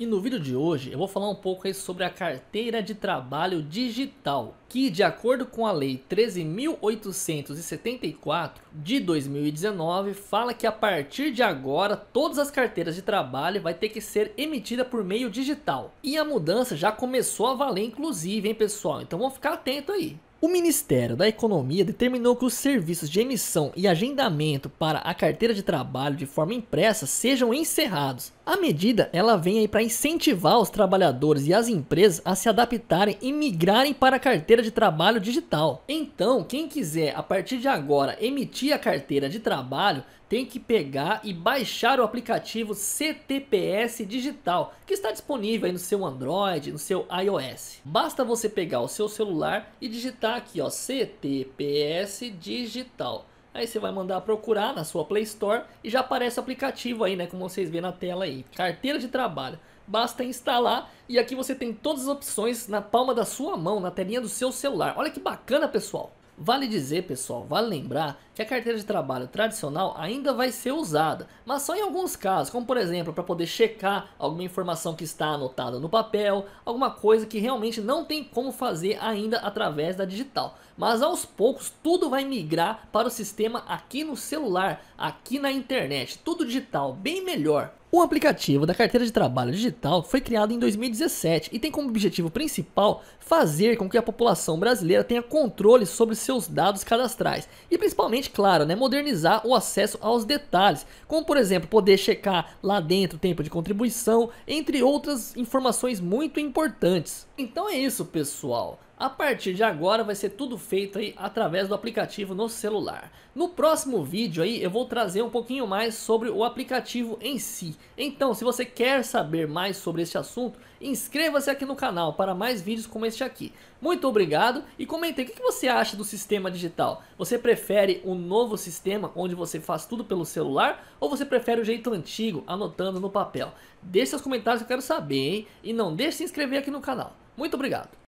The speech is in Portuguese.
E no vídeo de hoje eu vou falar um pouco aí sobre a carteira de trabalho digital, que de acordo com a lei 13.874 de 2019 fala que a partir de agora todas as carteiras de trabalho vai ter que ser emitida por meio digital. E a mudança já começou a valer inclusive, hein pessoal? Então vamos ficar atento aí. O Ministério da Economia determinou que os serviços de emissão e agendamento para a carteira de trabalho de forma impressa sejam encerrados. A medida ela vem para incentivar os trabalhadores e as empresas a se adaptarem e migrarem para a carteira de trabalho digital. Então, quem quiser a partir de agora emitir a carteira de trabalho tem que pegar e baixar o aplicativo CTPS Digital, que está disponível no seu Android, no seu iOS. Basta você pegar o seu celular e digitar digitar tá aqui, ó, CTPS Digital. Aí você vai mandar procurar na sua Play Store e já aparece o aplicativo aí, né? Como vocês vêem na tela aí. Carteira de trabalho. Basta instalar e aqui você tem todas as opções na palma da sua mão, na telinha do seu celular. Olha que bacana, pessoal! Vale dizer, pessoal, vale lembrar que a carteira de trabalho tradicional ainda vai ser usada, mas só em alguns casos, como por exemplo, para poder checar alguma informação que está anotada no papel, alguma coisa que realmente não tem como fazer ainda através da digital. Mas aos poucos tudo vai migrar para o sistema aqui no celular, aqui na internet, tudo digital, bem melhor. O aplicativo da carteira de trabalho digital foi criado em 2017 e tem como objetivo principal fazer com que a população brasileira tenha controle sobre seus dados cadastrais e principalmente, claro, né, modernizar o acesso aos detalhes, como por exemplo, poder checar lá dentro o tempo de contribuição, entre outras informações muito importantes. Então é isso, pessoal. A partir de agora vai ser tudo feito aí através do aplicativo no celular. No próximo vídeo aí eu vou trazer um pouquinho mais sobre o aplicativo em si. Então, se você quer saber mais sobre este assunto, inscreva-se aqui no canal para mais vídeos como este aqui. Muito obrigado e comente o que você acha do sistema digital. Você prefere o um novo sistema onde você faz tudo pelo celular ou você prefere o jeito antigo, anotando no papel? Deixe seus comentários que eu quero saber, hein? E não deixe de se inscrever aqui no canal. Muito obrigado!